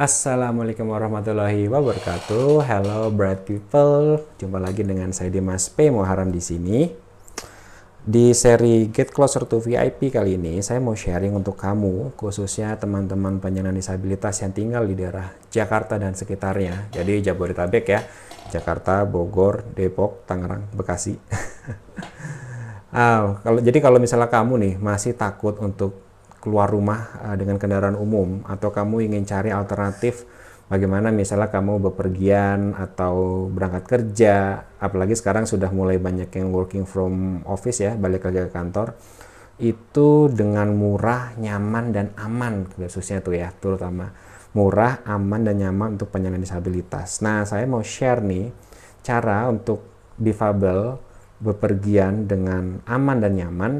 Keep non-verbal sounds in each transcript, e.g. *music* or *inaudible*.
Assalamualaikum warahmatullahi wabarakatuh. Hello bright people. Jumpa lagi dengan saya Dimas P Muharram di sini. Di seri Get Closer to VIP kali ini saya mau sharing untuk kamu khususnya teman-teman penyandang disabilitas yang tinggal di daerah Jakarta dan sekitarnya. Jadi Jabodetabek ya. Jakarta, Bogor, Depok, Tangerang, Bekasi. *laughs* ah, kalau jadi kalau misalnya kamu nih masih takut untuk keluar rumah uh, dengan kendaraan umum atau kamu ingin cari alternatif bagaimana misalnya kamu bepergian atau berangkat kerja apalagi sekarang sudah mulai banyak yang working from office ya balik lagi ke kantor itu dengan murah, nyaman dan aman khususnya tuh ya terutama murah, aman dan nyaman untuk penyandang disabilitas. Nah, saya mau share nih cara untuk difabel bepergian dengan aman dan nyaman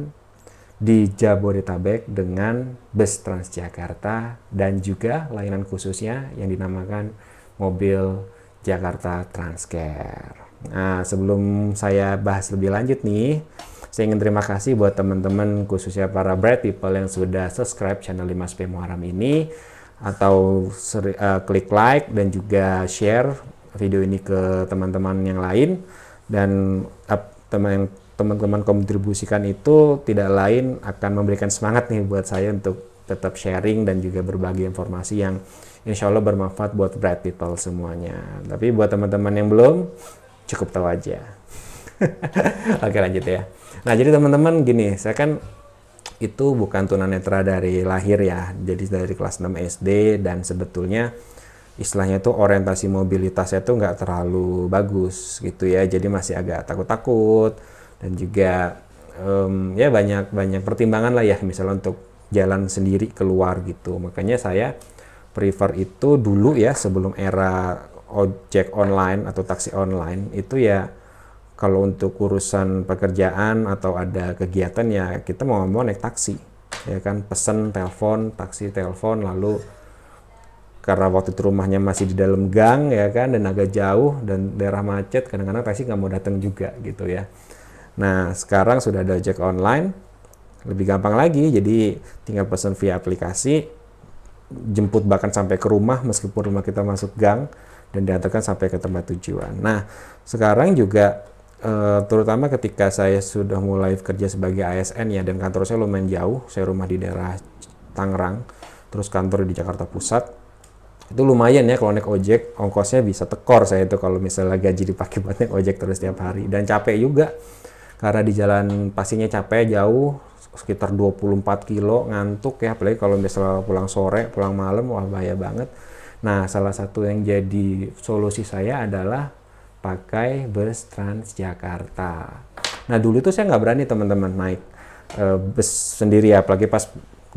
di Jabodetabek dengan bus Transjakarta dan juga layanan khususnya yang dinamakan mobil Jakarta Transcare. Nah, sebelum saya bahas lebih lanjut nih, saya ingin terima kasih buat teman-teman khususnya para bright people yang sudah subscribe channel 5SP Muharam ini atau seri, uh, klik like dan juga share video ini ke teman-teman yang lain dan uh, teman teman-teman kontribusikan itu tidak lain akan memberikan semangat nih buat saya untuk tetap sharing dan juga berbagi informasi yang insya Allah bermanfaat buat bright people semuanya. Tapi buat teman-teman yang belum, cukup tahu aja. *laughs* Oke lanjut ya. Nah jadi teman-teman gini, saya kan itu bukan tunanetra dari lahir ya, jadi dari kelas 6 SD dan sebetulnya istilahnya itu orientasi mobilitasnya itu nggak terlalu bagus gitu ya, jadi masih agak takut-takut dan juga um, ya banyak banyak pertimbangan lah ya misalnya untuk jalan sendiri keluar gitu makanya saya prefer itu dulu ya sebelum era ojek online atau taksi online itu ya kalau untuk urusan pekerjaan atau ada kegiatan ya kita mau mau naik taksi ya kan pesen telepon taksi telepon lalu karena waktu itu rumahnya masih di dalam gang ya kan dan agak jauh dan daerah macet kadang-kadang taksi nggak mau datang juga gitu ya Nah, sekarang sudah ada ojek online, lebih gampang lagi, jadi tinggal pesan via aplikasi, jemput bahkan sampai ke rumah meskipun rumah kita masuk gang, dan diantarkan sampai ke tempat tujuan. Nah, sekarang juga eh, terutama ketika saya sudah mulai kerja sebagai ASN ya dan kantor saya lumayan jauh saya rumah di daerah Tangerang terus kantor di Jakarta Pusat itu lumayan ya kalau naik ojek ongkosnya bisa tekor saya itu kalau misalnya gaji dipakai *laughs* buat naik ojek terus setiap hari dan capek juga karena di jalan pastinya capek jauh sekitar 24 kilo ngantuk ya apalagi kalau misalnya pulang sore pulang malam wah bahaya banget nah salah satu yang jadi solusi saya adalah pakai bus Transjakarta nah dulu itu saya nggak berani teman-teman naik e, bus sendiri ya apalagi pas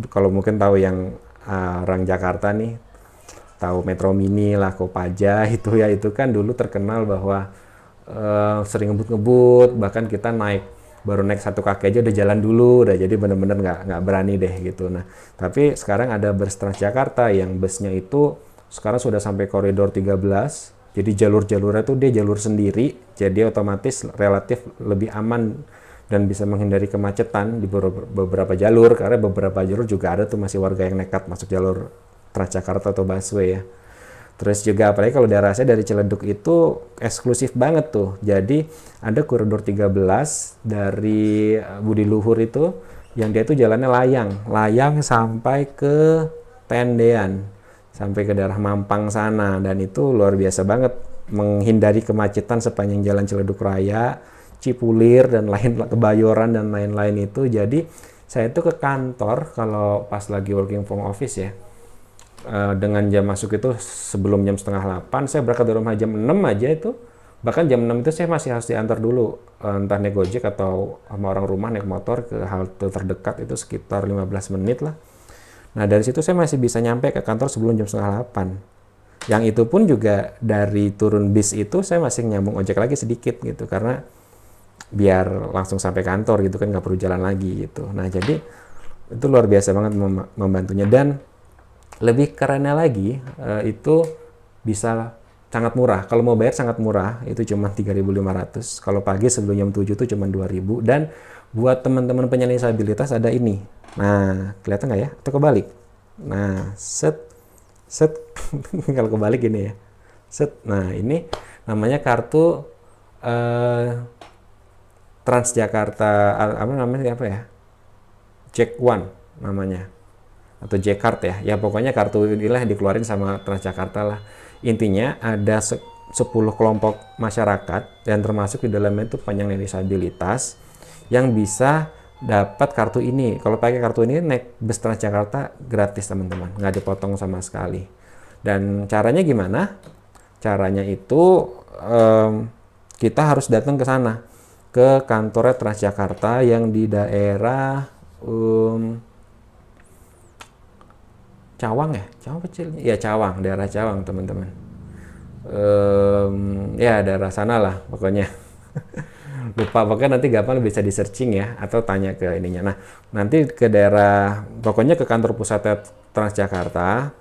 kalau mungkin tahu yang uh, orang Jakarta nih tahu Metro Mini lah Kopaja *laughs* itu ya itu kan dulu terkenal bahwa uh, sering ngebut-ngebut bahkan kita naik baru naik satu kaki aja udah jalan dulu udah jadi bener-bener nggak -bener nggak berani deh gitu nah tapi sekarang ada bus Transjakarta yang busnya itu sekarang sudah sampai koridor 13 jadi jalur-jalurnya tuh dia jalur sendiri jadi otomatis relatif lebih aman dan bisa menghindari kemacetan di beberapa jalur karena beberapa jalur juga ada tuh masih warga yang nekat masuk jalur Transjakarta atau busway ya Terus juga apalagi kalau daerah saya dari Ciledug itu eksklusif banget tuh. Jadi ada koridor 13 dari eh, Budi Luhur itu yang dia itu jalannya layang, layang sampai ke Tendean, sampai ke daerah Mampang sana dan itu luar biasa banget menghindari kemacetan sepanjang jalan Ciledug Raya, Cipulir dan lain *laughs* Kebayoran dan lain-lain itu. Jadi saya itu ke kantor kalau pas lagi working from office ya Eh, dengan jam masuk itu sebelum jam setengah 8 saya berangkat dari rumah jam 6 aja itu bahkan jam 6 itu saya masih harus diantar dulu eh, entah naik gojek atau sama orang rumah naik motor ke halte terdekat itu sekitar 15 menit lah nah dari situ saya masih bisa nyampe ke kantor sebelum jam setengah 8 yang itu pun juga dari turun bis itu saya masih nyambung ojek lagi sedikit gitu karena biar langsung sampai kantor gitu kan nggak perlu jalan lagi gitu nah jadi itu luar biasa banget membantunya dan lebih kerennya lagi uh, itu bisa sangat murah. Kalau mau bayar sangat murah, itu cuma 3.500. Kalau pagi sebelum jam 7 itu cuma 2.000 dan buat teman-teman penyandang disabilitas ada ini. Nah, kelihatan nggak ya? Atau kebalik? Nah, set set *laughs* kalau kebalik gini ya. Set. Nah, ini namanya kartu eh, Transjakarta apa namanya apa ya? Check One namanya atau Jakarta ya. Ya pokoknya kartu inilah yang dikeluarin sama Transjakarta lah. Intinya ada 10 kelompok masyarakat dan termasuk di dalamnya itu penyandang disabilitas yang bisa dapat kartu ini. Kalau pakai kartu ini naik bus Transjakarta gratis teman-teman, nggak dipotong sama sekali. Dan caranya gimana? Caranya itu um, kita harus datang ke sana ke kantornya Transjakarta yang di daerah um, Cawang ya Cawang kecil ya iya, Cawang daerah Cawang teman-teman um, ya daerah sana lah pokoknya *laughs* lupa pokoknya nanti gampang bisa di searching ya atau tanya ke ininya nah nanti ke daerah pokoknya ke kantor pusat Transjakarta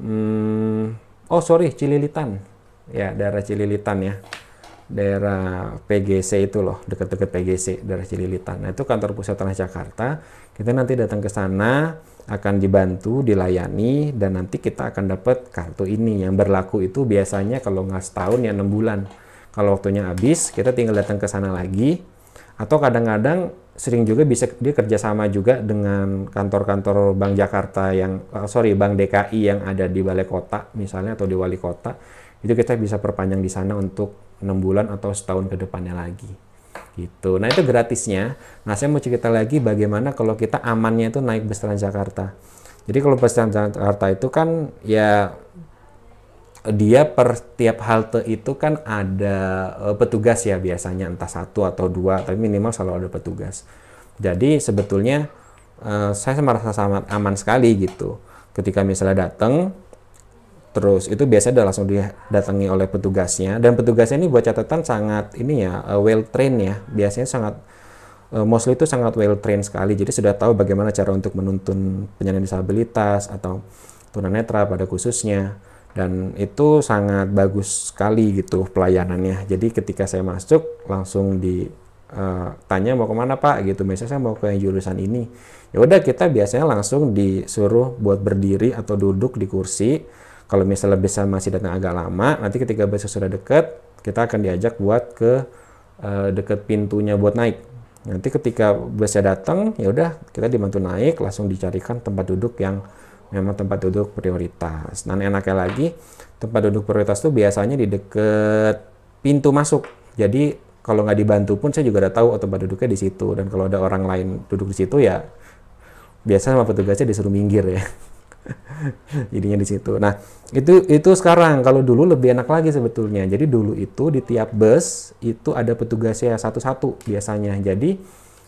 hmm, oh sorry Cililitan ya daerah Cililitan ya daerah PGC itu loh, dekat-dekat PGC, daerah Cililitan. Nah, itu kantor pusat Tanah Jakarta. Kita nanti datang ke sana, akan dibantu, dilayani, dan nanti kita akan dapat kartu ini. Yang berlaku itu biasanya kalau nggak setahun ya enam bulan. Kalau waktunya habis, kita tinggal datang ke sana lagi. Atau kadang-kadang sering juga bisa dia kerjasama juga dengan kantor-kantor Bank Jakarta yang, eh, sorry, Bank DKI yang ada di balai kota misalnya atau di wali kota. Itu kita bisa perpanjang di sana untuk enam bulan atau setahun ke depannya lagi gitu. Nah itu gratisnya. Nah saya mau cerita lagi bagaimana kalau kita amannya itu naik bus Transjakarta. Jadi kalau bus Transjakarta itu kan ya dia per tiap halte itu kan ada uh, petugas ya biasanya entah satu atau dua tapi minimal selalu ada petugas. Jadi sebetulnya uh, saya merasa sangat aman sekali gitu. Ketika misalnya datang terus itu biasanya udah langsung didatangi oleh petugasnya dan petugasnya ini buat catatan sangat ini ya uh, well trained ya biasanya sangat uh, mostly itu sangat well trained sekali jadi sudah tahu bagaimana cara untuk menuntun penyandang disabilitas atau tunanetra pada khususnya dan itu sangat bagus sekali gitu pelayanannya jadi ketika saya masuk langsung di uh, tanya mau kemana pak gitu misalnya saya mau ke jurusan ini ya udah kita biasanya langsung disuruh buat berdiri atau duduk di kursi kalau misalnya bisa masih datang agak lama, nanti ketika bisa sudah dekat, kita akan diajak buat ke uh, eh, dekat pintunya buat naik. Nanti ketika busnya datang, ya udah kita dibantu naik, langsung dicarikan tempat duduk yang memang tempat duduk prioritas. Dan enaknya lagi, tempat duduk prioritas itu biasanya di deket pintu masuk. Jadi kalau nggak dibantu pun saya juga udah tahu oh, tempat duduknya di situ. Dan kalau ada orang lain duduk di situ ya biasa sama petugasnya disuruh minggir ya. *laughs* jadinya di situ. Nah, itu itu sekarang kalau dulu lebih enak lagi sebetulnya. Jadi dulu itu di tiap bus itu ada petugasnya satu-satu biasanya. Jadi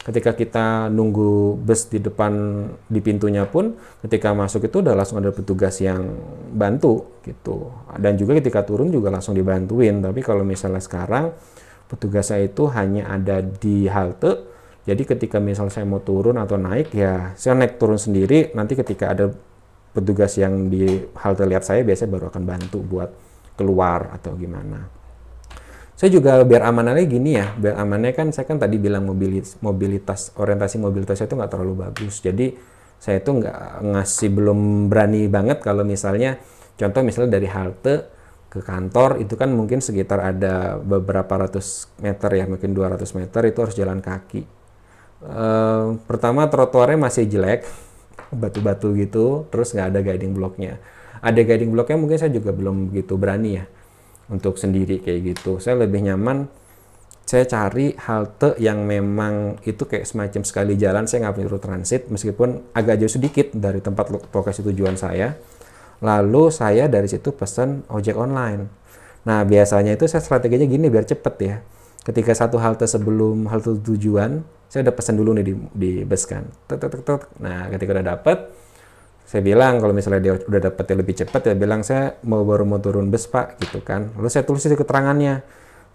ketika kita nunggu bus di depan di pintunya pun ketika masuk itu udah langsung ada petugas yang bantu gitu. Dan juga ketika turun juga langsung dibantuin. Tapi kalau misalnya sekarang petugasnya itu hanya ada di halte. Jadi ketika misal saya mau turun atau naik ya saya naik turun sendiri. Nanti ketika ada petugas yang di halte lihat saya biasanya baru akan bantu buat keluar atau gimana. Saya juga biar aman aja gini ya, biar amannya kan saya kan tadi bilang mobilitas, mobilitas orientasi mobilitas itu nggak terlalu bagus. Jadi saya itu nggak ngasih belum berani banget kalau misalnya contoh misalnya dari halte ke kantor itu kan mungkin sekitar ada beberapa ratus meter ya mungkin 200 meter itu harus jalan kaki. E, pertama trotoarnya masih jelek batu-batu gitu terus nggak ada guiding blocknya ada guiding blocknya mungkin saya juga belum begitu berani ya untuk sendiri kayak gitu saya lebih nyaman saya cari halte yang memang itu kayak semacam sekali jalan saya nggak perlu transit meskipun agak jauh sedikit dari tempat lokasi tujuan saya lalu saya dari situ pesen ojek online nah biasanya itu saya strateginya gini biar cepet ya ketika satu halte sebelum halte tujuan, saya udah pesan dulu nih di, di bus kan. Tuk, tuk, tuk, nah, ketika udah dapet, saya bilang kalau misalnya dia udah dapetnya lebih cepat, ya bilang saya mau baru mau turun bus pak, gitu kan. Lalu saya tulis itu keterangannya.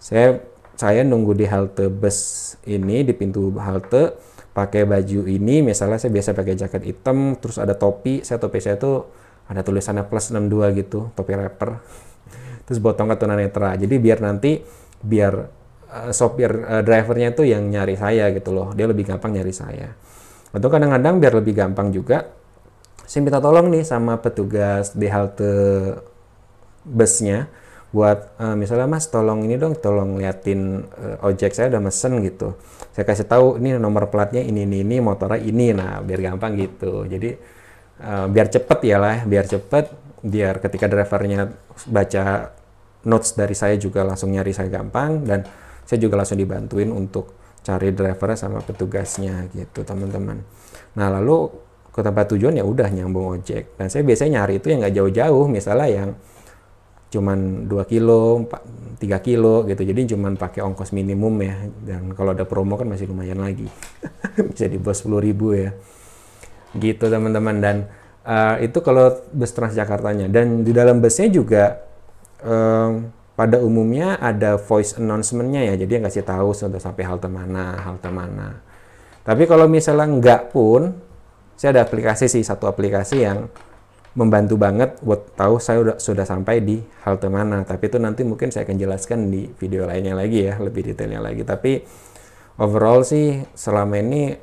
Saya saya nunggu di halte bus ini di pintu halte pakai baju ini misalnya saya biasa pakai jaket hitam terus ada topi saya topi saya tuh ada tulisannya plus 62 gitu topi rapper *laughs* terus botong ke tunanetra jadi biar nanti biar uh, sopir uh, drivernya itu yang nyari saya gitu loh dia lebih gampang nyari saya atau kadang-kadang biar lebih gampang juga saya minta tolong nih sama petugas di halte busnya buat uh, misalnya mas tolong ini dong tolong liatin uh, ojek saya udah mesen gitu saya kasih tahu ini nomor platnya ini ini ini motornya ini nah biar gampang gitu jadi uh, biar cepet ya lah biar cepet biar ketika drivernya baca notes dari saya juga langsung nyari saya gampang dan saya juga langsung dibantuin untuk cari driver sama petugasnya gitu teman-teman nah lalu ke tempat tujuan ya udah nyambung ojek dan saya biasanya nyari itu yang nggak jauh-jauh misalnya yang cuman 2 kilo, 3 kilo gitu. Jadi cuman pakai ongkos minimum ya. Dan kalau ada promo kan masih lumayan lagi. *laughs* Bisa di bawah 10 ribu ya. Gitu teman-teman. Dan uh, itu kalau bus Transjakartanya. Dan di dalam busnya juga um, pada umumnya ada voice announcementnya ya, jadi yang sih tahu sudah sampai halte mana, halte mana. Tapi kalau misalnya nggak pun, saya ada aplikasi sih, satu aplikasi yang membantu banget buat tahu saya udah, sudah sampai di halte mana. Tapi itu nanti mungkin saya akan jelaskan di video lainnya lagi ya, lebih detailnya lagi. Tapi overall sih selama ini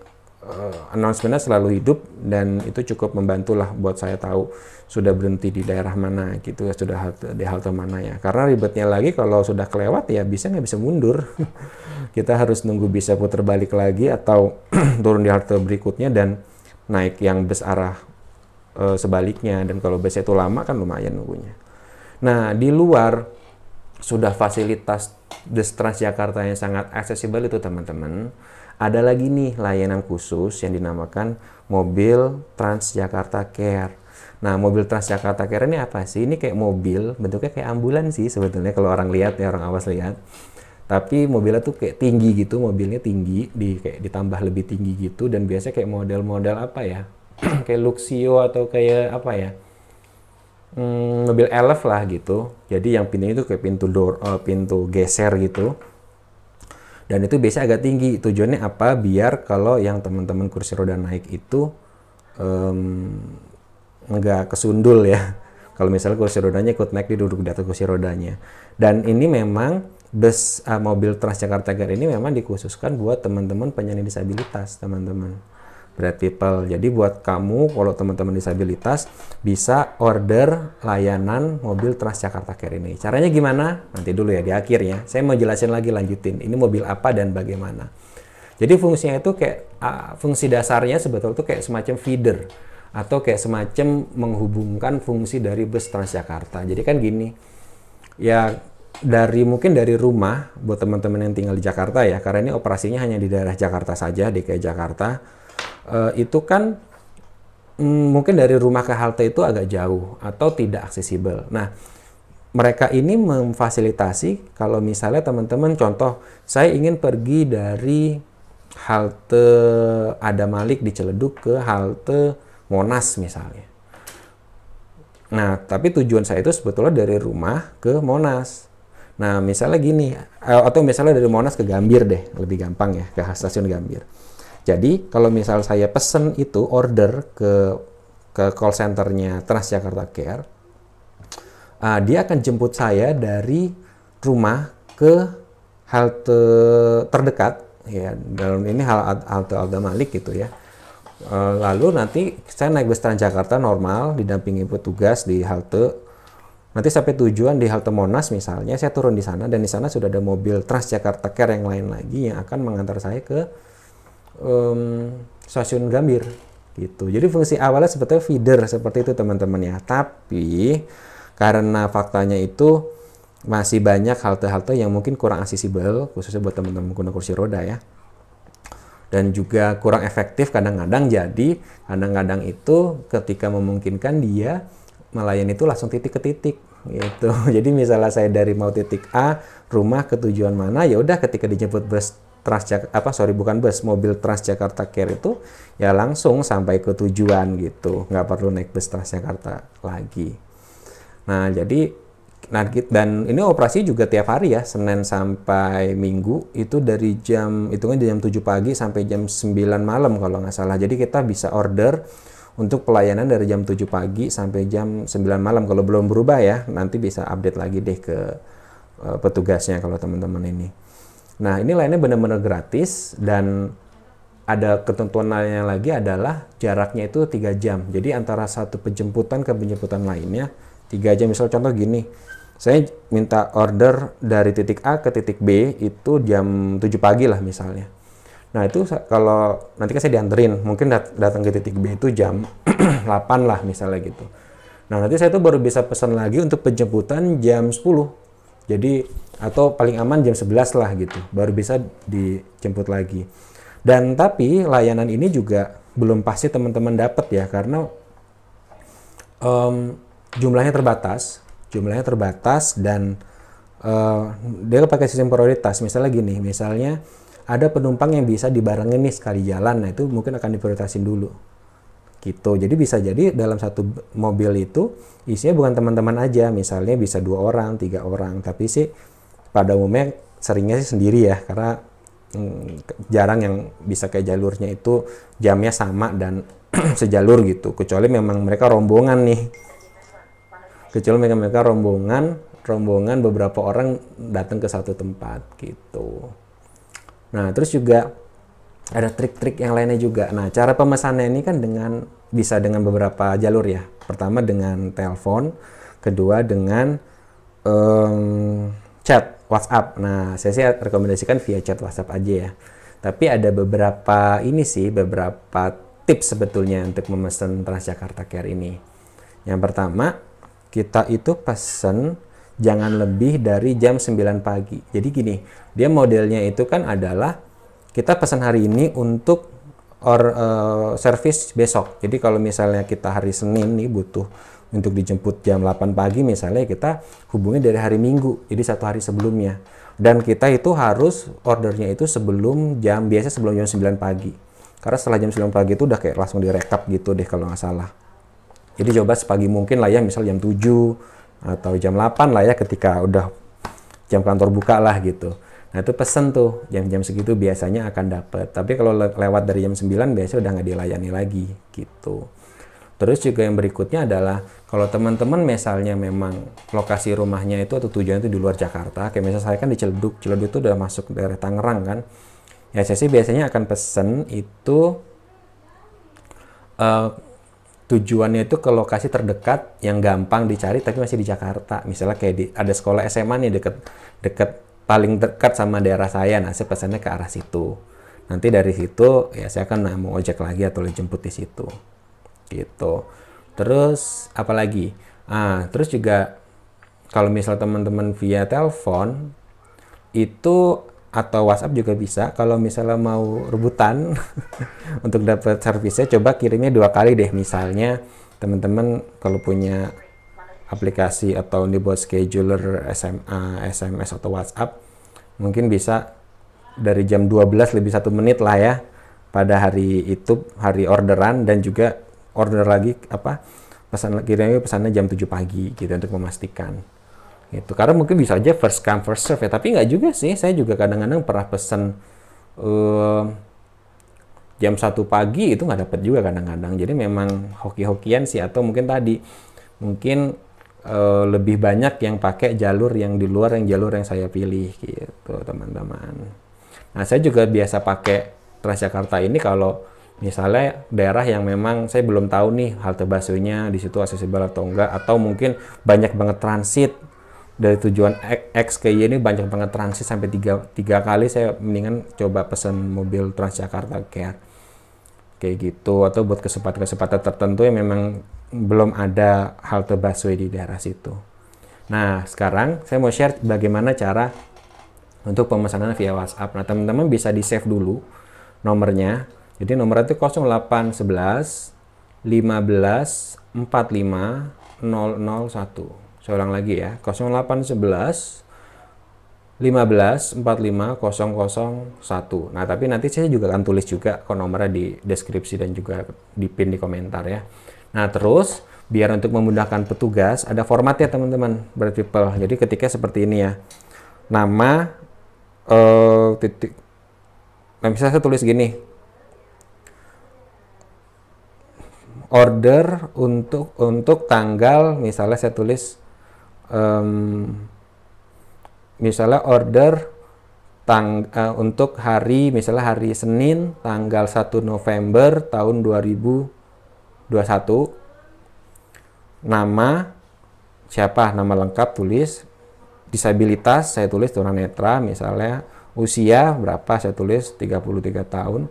uh, announcementnya selalu hidup dan itu cukup membantu buat saya tahu sudah berhenti di daerah mana gitu ya sudah halte, di halte mana ya karena ribetnya lagi kalau sudah kelewat ya bisa nggak bisa mundur *laughs* kita harus nunggu bisa putar balik lagi atau *clears throat* turun di halte berikutnya dan naik yang bus arah uh, sebaliknya dan kalau bus itu lama kan lumayan nunggunya nah di luar sudah fasilitas bus Transjakarta yang sangat aksesibel itu teman-teman ada lagi nih layanan khusus yang dinamakan mobil Transjakarta Care. Nah, mobil Transjakarta Care ini apa sih? Ini kayak mobil, bentuknya kayak ambulan sih sebetulnya kalau orang lihat ya orang awas lihat. Tapi mobilnya tuh kayak tinggi gitu, mobilnya tinggi, di kayak ditambah lebih tinggi gitu dan biasanya kayak model-model apa ya? *clears throat* kayak Luxio atau kayak apa ya? Hmm, mobil elf lah gitu. Jadi yang pintunya itu kayak pintu door, uh, pintu geser gitu dan itu biasanya agak tinggi tujuannya apa biar kalau yang teman-teman kursi roda naik itu um, nggak kesundul ya *laughs* kalau misalnya kursi rodanya ikut naik di duduk di atas kursi rodanya dan ini memang bus uh, mobil Transjakarta gar ini memang dikhususkan buat teman-teman penyandang disabilitas teman-teman Bread People. Jadi buat kamu kalau teman-teman disabilitas bisa order layanan mobil Transjakarta Care ini. Caranya gimana? Nanti dulu ya di akhirnya. Saya mau jelasin lagi lanjutin. Ini mobil apa dan bagaimana. Jadi fungsinya itu kayak fungsi dasarnya sebetulnya itu kayak semacam feeder atau kayak semacam menghubungkan fungsi dari bus Transjakarta. Jadi kan gini. Ya dari mungkin dari rumah buat teman-teman yang tinggal di Jakarta ya karena ini operasinya hanya di daerah Jakarta saja DKI Jakarta uh, itu kan mm, mungkin dari rumah ke halte itu agak jauh atau tidak aksesibel. Nah, mereka ini memfasilitasi kalau misalnya teman-teman contoh saya ingin pergi dari halte Ada Malik di Celeduk ke halte Monas misalnya. Nah, tapi tujuan saya itu sebetulnya dari rumah ke Monas. Nah, misalnya gini, eh, atau misalnya dari Monas ke Gambir deh, lebih gampang ya, ke stasiun Gambir. Jadi kalau misal saya pesen itu order ke ke call centernya Transjakarta Care, uh, dia akan jemput saya dari rumah ke halte terdekat ya dalam ini halte Alda Malik gitu ya eh, lalu nanti saya naik bus Transjakarta normal didampingi petugas di halte nanti sampai tujuan di halte Monas misalnya saya turun di sana dan di sana sudah ada mobil Transjakarta Care yang lain lagi yang akan mengantar saya ke um, stasiun Gambir gitu. Jadi fungsi awalnya sebetulnya feeder seperti itu teman-teman ya. Tapi karena faktanya itu masih banyak halte-halte yang mungkin kurang accessible khususnya buat teman-teman menggunakan kursi roda ya dan juga kurang efektif kadang-kadang jadi kadang-kadang itu ketika memungkinkan dia melayani itu langsung titik ke titik gitu *laughs* jadi misalnya saya dari mau titik A rumah ke tujuan mana ya udah ketika dijemput bus Transjakarta apa sorry bukan bus mobil Transjakarta Care itu ya langsung sampai ke tujuan gitu nggak perlu naik bus Transjakarta lagi nah jadi nah, dan ini operasi juga tiap hari ya Senin sampai Minggu itu dari jam itu kan jam 7 pagi sampai jam 9 malam kalau nggak salah jadi kita bisa order untuk pelayanan dari jam 7 pagi sampai jam 9 malam kalau belum berubah ya nanti bisa update lagi deh ke eh, petugasnya kalau teman-teman ini Nah, ini lainnya benar-benar gratis dan ada ketentuan lainnya lagi adalah jaraknya itu tiga jam. Jadi antara satu penjemputan ke penjemputan lainnya tiga jam. Misal contoh gini, saya minta order dari titik A ke titik B itu jam 7 pagi lah misalnya. Nah itu kalau nanti kan saya dianterin, mungkin dat datang ke titik B itu jam 8 *clears throat* lah misalnya gitu. Nah nanti saya tuh baru bisa pesan lagi untuk penjemputan jam 10 jadi atau paling aman jam 11 lah gitu, baru bisa dijemput lagi. Dan tapi layanan ini juga belum pasti teman-teman dapat ya karena um, jumlahnya terbatas, jumlahnya terbatas dan uh, dia pakai sistem prioritas. Misalnya gini, misalnya ada penumpang yang bisa dibarengin nih sekali jalan, nah itu mungkin akan diprioritasin dulu gitu. Jadi bisa jadi dalam satu mobil itu isinya bukan teman-teman aja, misalnya bisa dua orang, tiga orang, tapi sih pada umumnya seringnya sih sendiri ya, karena hmm, jarang yang bisa kayak jalurnya itu jamnya sama dan *clears throat* sejalur gitu, kecuali memang mereka rombongan nih, kecuali mereka mereka rombongan, rombongan beberapa orang datang ke satu tempat gitu. Nah terus juga ada trik-trik yang lainnya juga. Nah, cara pemesannya ini kan dengan bisa dengan beberapa jalur ya. Pertama dengan telepon, kedua dengan um, chat WhatsApp. Nah, saya sih rekomendasikan via chat WhatsApp aja ya. Tapi ada beberapa ini sih, beberapa tips sebetulnya untuk memesan Transjakarta Care ini. Yang pertama, kita itu pesen jangan lebih dari jam 9 pagi. Jadi gini, dia modelnya itu kan adalah kita pesan hari ini untuk or uh, service besok. Jadi kalau misalnya kita hari Senin nih butuh untuk dijemput jam 8 pagi misalnya kita hubungi dari hari Minggu. Jadi satu hari sebelumnya. Dan kita itu harus ordernya itu sebelum jam biasa sebelum jam 9 pagi. Karena setelah jam 9 pagi itu udah kayak langsung direkap gitu deh kalau nggak salah. Jadi coba sepagi mungkin lah ya misal jam 7 atau jam 8 lah ya ketika udah jam kantor buka lah gitu. Nah itu pesen tuh jam-jam segitu biasanya akan dapat. Tapi kalau lewat dari jam 9 biasanya udah nggak dilayani lagi gitu. Terus juga yang berikutnya adalah kalau teman-teman misalnya memang lokasi rumahnya itu atau tujuannya itu di luar Jakarta, kayak misalnya saya kan di Ciledug, Ciledug itu udah masuk daerah Tangerang kan. Ya saya sih biasanya akan pesen itu uh, tujuannya itu ke lokasi terdekat yang gampang dicari tapi masih di Jakarta. Misalnya kayak di, ada sekolah SMA nih deket deket paling dekat sama daerah saya nah saya pesannya ke arah situ nanti dari situ ya saya akan eh, mau ojek lagi atau jemput di situ gitu terus apalagi ah terus juga kalau misal teman-teman via telepon itu atau WhatsApp juga bisa. Kalau misalnya mau rebutan *laughs* untuk dapat servisnya, coba kirimnya dua kali deh. Misalnya teman-teman kalau punya aplikasi atau dibuat scheduler SMA, SMS atau WhatsApp mungkin bisa dari jam 12 lebih satu menit lah ya pada hari itu hari orderan dan juga order lagi apa pesan kirimnya pesannya jam 7 pagi gitu untuk memastikan itu karena mungkin bisa aja first come first serve ya tapi nggak juga sih saya juga kadang-kadang pernah pesan uh, eh, jam satu pagi itu nggak dapat juga kadang-kadang jadi memang hoki-hokian sih atau mungkin tadi mungkin Eh, lebih banyak yang pakai jalur yang di luar yang jalur yang saya pilih gitu teman-teman. Nah saya juga biasa pakai Transjakarta ini kalau misalnya daerah yang memang saya belum tahu nih halte busway-nya di situ aksesibel atau enggak atau mungkin banyak banget transit dari tujuan X ke Y ini banyak banget transit sampai tiga, tiga kali saya mendingan coba pesan mobil Transjakarta Care kayak gitu atau buat kesempatan-kesempatan tertentu yang memang belum ada halte busway di daerah situ. Nah, sekarang saya mau share bagaimana cara untuk pemesanan via WhatsApp. Nah, teman-teman bisa di-save dulu nomornya. Jadi nomornya itu 0811 15 45 001. Saya lagi ya, 0811 15 45 001. Nah, tapi nanti saya juga akan tulis juga nomornya di deskripsi dan juga di pin di komentar ya. Nah, terus biar untuk memudahkan petugas ada format ya teman-teman berarti People. Jadi ketika seperti ini ya. Nama uh, titik nah misalnya saya tulis gini. Order untuk untuk tanggal misalnya saya tulis um, misalnya order tang uh, untuk hari misalnya hari Senin tanggal 1 November tahun 2021 nama siapa nama lengkap tulis disabilitas saya tulis tunanetra misalnya usia berapa saya tulis 33 tahun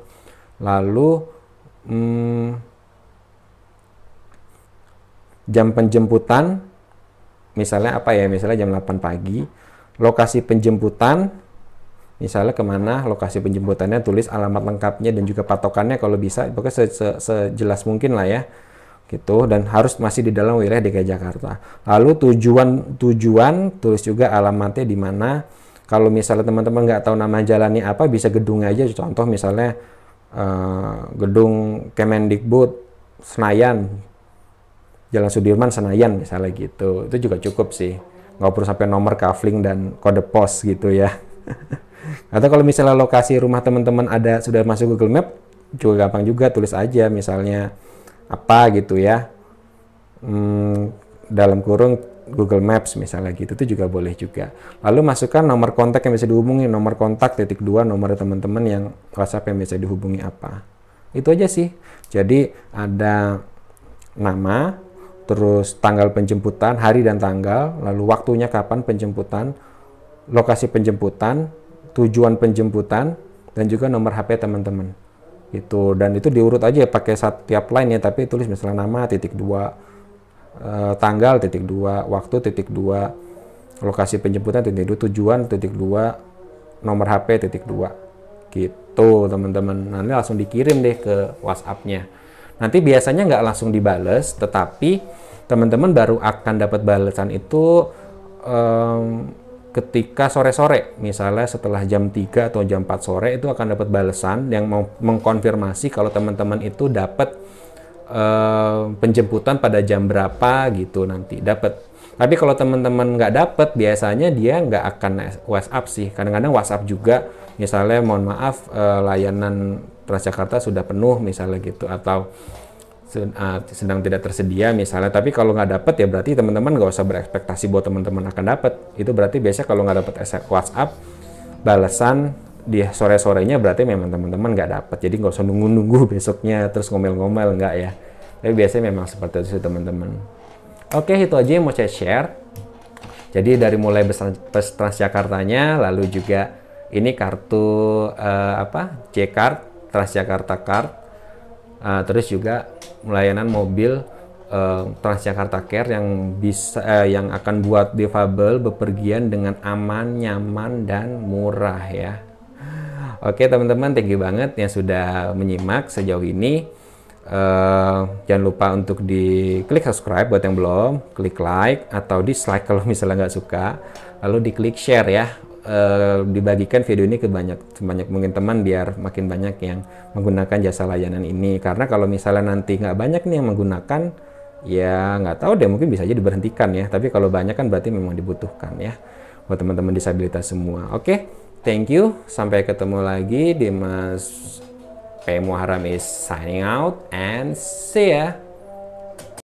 lalu hmm, jam penjemputan misalnya apa ya misalnya jam 8 pagi lokasi penjemputan misalnya kemana lokasi penjemputannya tulis alamat lengkapnya dan juga patokannya kalau bisa pokoknya se -se sejelas mungkin lah ya gitu dan harus masih di dalam wilayah DKI Jakarta. Lalu tujuan tujuan tulis juga alamatnya di mana. Kalau misalnya teman-teman nggak tahu nama jalannya apa, bisa gedung aja. Contoh misalnya uh, gedung Kemendikbud Senayan, Jalan Sudirman Senayan misalnya gitu. Itu juga cukup sih. Nggak perlu sampai nomor kafling dan kode pos gitu ya. *laughs* Atau kalau misalnya lokasi rumah teman-teman ada sudah masuk Google Map, juga gampang juga tulis aja misalnya apa gitu ya hmm, dalam kurung Google Maps misalnya gitu itu juga boleh juga lalu masukkan nomor kontak yang bisa dihubungi nomor kontak titik dua nomor teman-teman yang WhatsApp yang bisa dihubungi apa itu aja sih jadi ada nama terus tanggal penjemputan hari dan tanggal lalu waktunya kapan penjemputan lokasi penjemputan tujuan penjemputan dan juga nomor HP teman-teman itu dan itu diurut aja ya, pakai setiap line ya tapi tulis misalnya nama titik dua eh, tanggal titik dua waktu titik dua lokasi penjemputan titik dua tujuan titik dua nomor HP titik dua gitu teman-teman nanti langsung dikirim deh ke WhatsAppnya nanti biasanya nggak langsung dibales tetapi teman-teman baru akan dapat balasan itu eh, ketika sore-sore, misalnya setelah jam 3 atau jam 4 sore itu akan dapat balasan yang mengkonfirmasi kalau teman-teman itu dapat uh, penjemputan pada jam berapa gitu nanti dapat. Tapi kalau teman-teman nggak dapat, biasanya dia nggak akan WhatsApp sih. Kadang-kadang WhatsApp juga, misalnya mohon maaf eh, layanan Transjakarta sudah penuh misalnya gitu, atau Ah, sedang tidak tersedia misalnya tapi kalau nggak dapet ya berarti teman-teman nggak usah berekspektasi bahwa teman-teman akan dapet itu berarti biasanya kalau nggak dapet WhatsApp balasan di sore-sorenya berarti memang teman-teman nggak dapet jadi nggak usah nunggu-nunggu *laughs* besoknya terus ngomel-ngomel nggak ya tapi biasanya memang seperti itu teman-teman oke itu aja yang mau saya share jadi dari mulai bus Transjakartanya lalu juga ini kartu uh, apa J card Transjakarta card uh, terus juga layanan mobil uh, Transjakarta Care yang bisa uh, yang akan buat difabel bepergian dengan aman, nyaman dan murah ya. Oke teman-teman, thank you banget yang sudah menyimak sejauh ini. Uh, jangan lupa untuk di klik subscribe buat yang belum, klik like atau dislike kalau misalnya nggak suka, lalu diklik share ya Eh, dibagikan video ini ke banyak sebanyak mungkin teman biar makin banyak yang menggunakan jasa layanan ini karena kalau misalnya nanti nggak banyak nih yang menggunakan ya nggak tahu deh mungkin bisa aja diberhentikan ya tapi kalau banyak kan berarti memang dibutuhkan ya buat teman-teman disabilitas semua oke okay, thank you sampai ketemu lagi di Mas P Muharram is signing out and see ya